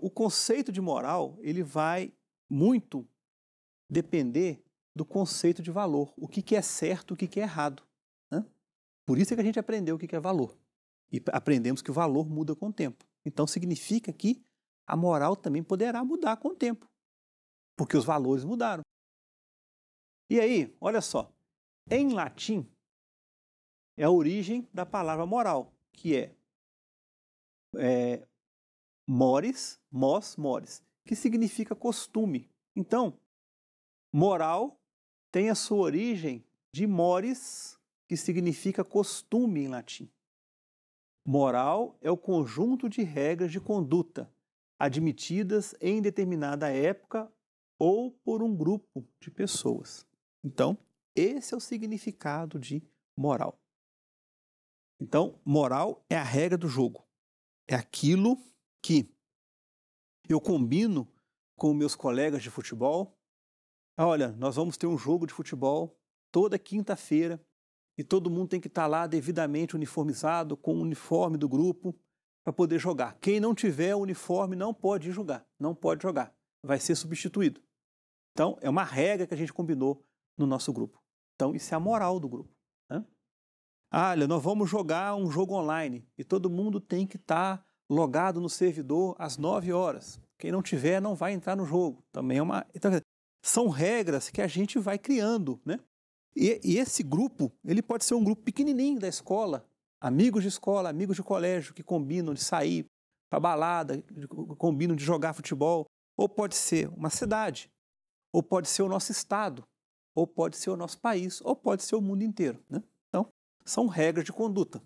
O conceito de moral, ele vai muito depender do conceito de valor, o que, que é certo, o que, que é errado. Né? Por isso é que a gente aprendeu o que, que é valor. E aprendemos que o valor muda com o tempo. Então significa que a moral também poderá mudar com o tempo, porque os valores mudaram. E aí, olha só, em latim é a origem da palavra moral, que é, é mores, mos, mores, que significa costume. Então, moral tem a sua origem de mores, que significa costume em latim. Moral é o conjunto de regras de conduta admitidas em determinada época ou por um grupo de pessoas. Então, esse é o significado de moral. Então, moral é a regra do jogo. É aquilo que eu combino com meus colegas de futebol. Olha, nós vamos ter um jogo de futebol toda quinta-feira e todo mundo tem que estar tá lá devidamente uniformizado com o uniforme do grupo para poder jogar. Quem não tiver o uniforme não pode jogar, não pode jogar, vai ser substituído. Então, é uma regra que a gente combinou no nosso grupo. Então, isso é a moral do grupo. Né? Ah, olha, nós vamos jogar um jogo online e todo mundo tem que estar tá logado no servidor às 9 horas. Quem não tiver não vai entrar no jogo. Também é uma. Então, são regras que a gente vai criando, né? E, e, esse grupo, ele pode ser um grupo pequenininho da escola, amigos de escola, amigos de colégio que combinam de sair para balada, combinam de jogar futebol, ou pode ser uma cidade, ou pode ser o nosso estado, ou pode ser o nosso país, ou pode ser o mundo inteiro, né? Então, são regras de conduta.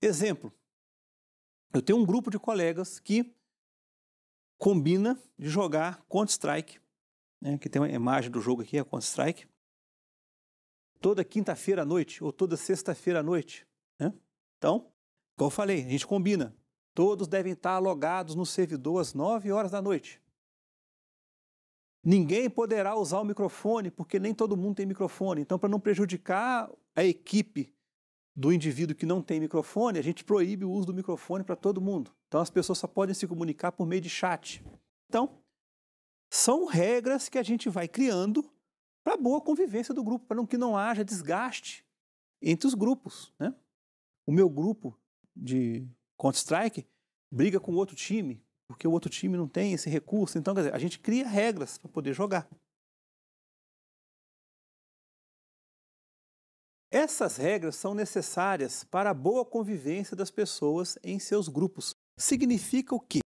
Exemplo: eu tenho um grupo de colegas que combina de jogar Counter-Strike, né, que tem uma imagem do jogo aqui, a é Counter-Strike, toda quinta-feira à noite ou toda sexta-feira à noite. Né? Então, como eu falei, a gente combina. Todos devem estar logados no servidor às 9 horas da noite. Ninguém poderá usar o microfone, porque nem todo mundo tem microfone. Então, para não prejudicar a equipe do indivíduo que não tem microfone, a gente proíbe o uso do microfone para todo mundo. Então as pessoas só podem se comunicar por meio de chat. Então, são regras que a gente vai criando para boa convivência do grupo, para que não haja desgaste entre os grupos. Né? O meu grupo de Counter-Strike briga com outro time, porque o outro time não tem esse recurso. Então, dizer, a gente cria regras para poder jogar. Essas regras são necessárias para a boa convivência das pessoas em seus grupos. Significa o quê?